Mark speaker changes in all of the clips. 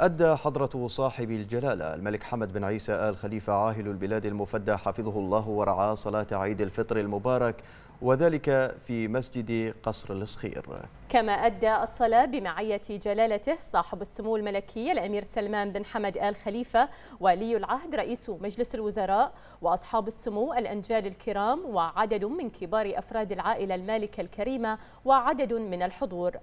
Speaker 1: أدى حضرة صاحب الجلالة الملك حمد بن عيسى آل خليفة عاهل البلاد المفدى حفظه الله ورعاه صلاة عيد الفطر المبارك وذلك في مسجد
Speaker 2: قصر الصخير كما أدى الصلاة بمعية جلالته صاحب السمو الملكي الأمير سلمان بن حمد آل خليفة ولي العهد رئيس مجلس الوزراء وأصحاب السمو الأنجال الكرام وعدد من كبار أفراد العائلة المالكة الكريمة وعدد من الحضور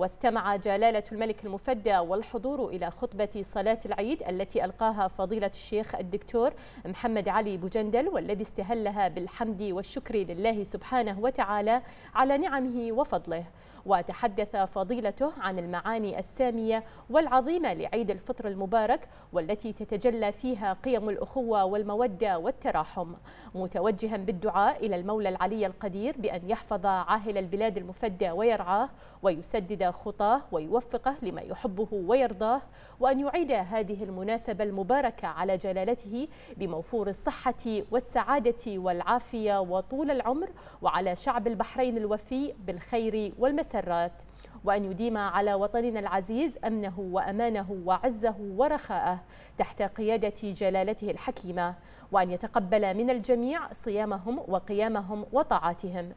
Speaker 2: واستمع جلالة الملك المفدى والحضور إلى خطبة صلاة العيد التي ألقاها فضيلة الشيخ الدكتور محمد علي بوجندل والذي استهلها بالحمد والشكر لله سبحانه وتعالى على نعمه وفضله وتحدث فضيلته عن المعاني السامية والعظيمة لعيد الفطر المبارك والتي تتجلى فيها قيم الأخوة والمودة والتراحم متوجها بالدعاء إلى المولى العلي القدير بأن يحفظ عاهل البلاد المفدى ويرعاه ويسدد خطاه ويوفقه لما يحبه ويرضاه وأن يعيد هذه المناسبة المباركة على جلالته بموفور الصحة والسعادة والعافية وطول العمر وعلى شعب البحرين الوفي بالخير والمسار المسرات وأن يديم على وطننا العزيز أمنه وأمانه وعزه ورخاءه تحت قيادة جلالته الحكيمة وأن يتقبل من الجميع صيامهم وقيامهم وطاعاتهم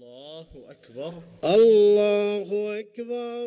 Speaker 2: الله أكبر الله أكبر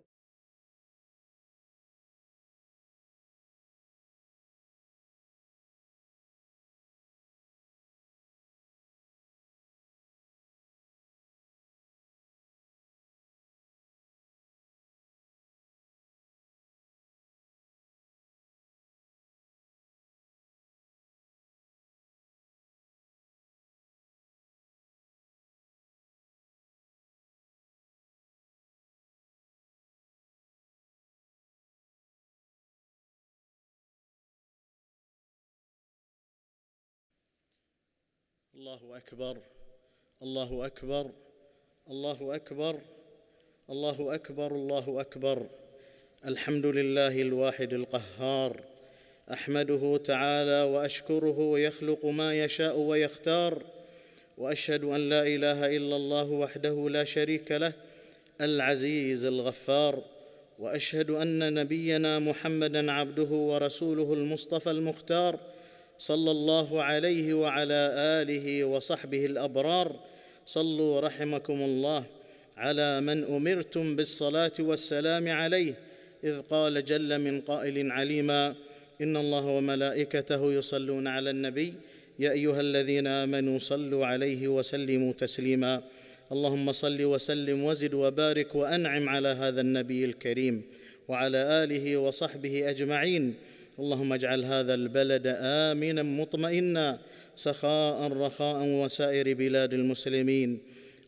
Speaker 2: الله أكبر الله أكبر
Speaker 1: الله أكبر الله أكبر الله أكبر الحمد لله الواحد القهار أحمده تعالى وأشكره ويخلق ما يشاء ويختار وأشهد أن لا إله إلا الله وحده لا شريك له العزيز الغفار وأشهد أن نبينا محمدًا عبده ورسوله المصطفى المختار صلى الله عليه وعلى اله وصحبه الابرار صلوا رحمكم الله على من امرتم بالصلاه والسلام عليه اذ قال جل من قائل عليما ان الله وملائكته يصلون على النبي يا ايها الذين امنوا صلوا عليه وسلموا تسليما اللهم صل وسلم وزد وبارك وانعم على هذا النبي الكريم وعلى اله وصحبه اجمعين اللهم اجعل هذا البلد امنا مطمئنا سخاء رخاء وسائر بلاد المسلمين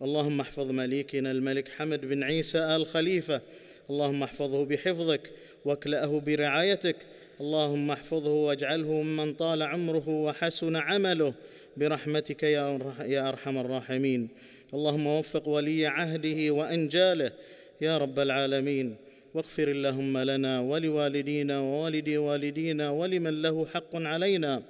Speaker 1: اللهم احفظ مليكنا الملك حمد بن عيسى ال خليفه اللهم احفظه بحفظك واكلاه برعايتك اللهم احفظه واجعله ممن طال عمره وحسن عمله برحمتك يا ارحم الراحمين اللهم وفق ولي عهده وانجاله يا رب العالمين واغفر اللهم لنا ولوالدينا ووالدي والدينا ولمن له حق علينا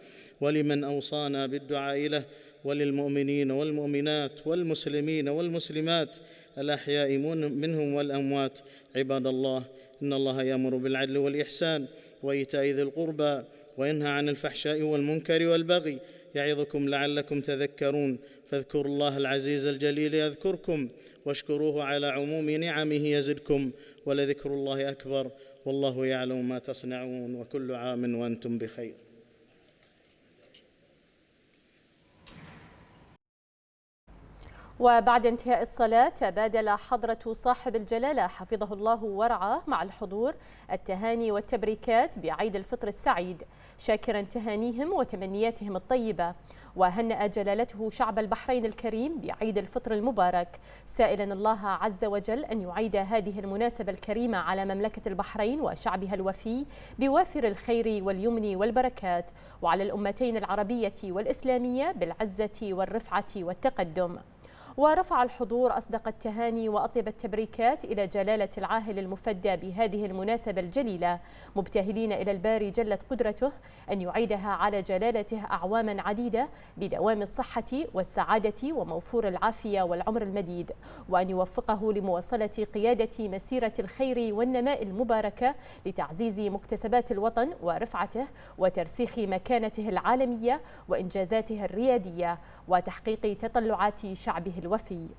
Speaker 1: ولمن اوصانا بالدعاء له وللمؤمنين والمؤمنات والمسلمين والمسلمات الاحياء منهم والاموات عباد الله ان الله يامر بالعدل والاحسان وايتاء ذي القربى وينهى عن الفحشاء والمنكر والبغي يعظكم لعلكم تذكرون فاذكروا الله العزيز الجليل يذكركم واشكروه على عموم نعمه يزدكم ولذكر الله اكبر والله يعلم ما تصنعون وكل عام وانتم بخير
Speaker 2: وبعد انتهاء الصلاة تبادل حضرة صاحب الجلالة حفظه الله ورعاه مع الحضور التهاني والتبريكات بعيد الفطر السعيد شاكرا تهانيهم وتمنياتهم الطيبة وهنأ جلالته شعب البحرين الكريم بعيد الفطر المبارك سائلا الله عز وجل أن يعيد هذه المناسبة الكريمة على مملكة البحرين وشعبها الوفي بوافر الخير واليمن والبركات وعلى الأمتين العربية والإسلامية بالعزة والرفعة والتقدم ورفع الحضور أصدق التهاني وأطيب التبريكات إلى جلالة العاهل المفدى بهذه المناسبة الجليلة مبتهلين إلى الباري جلت قدرته أن يعيدها على جلالته أعواما عديدة بدوام الصحة والسعادة وموفور العافية والعمر المديد وأن يوفقه لمواصلة قيادة مسيرة الخير والنماء المباركة لتعزيز مكتسبات الوطن ورفعته وترسيخ مكانته العالمية وإنجازاته الريادية وتحقيق تطلعات شعبه الوفي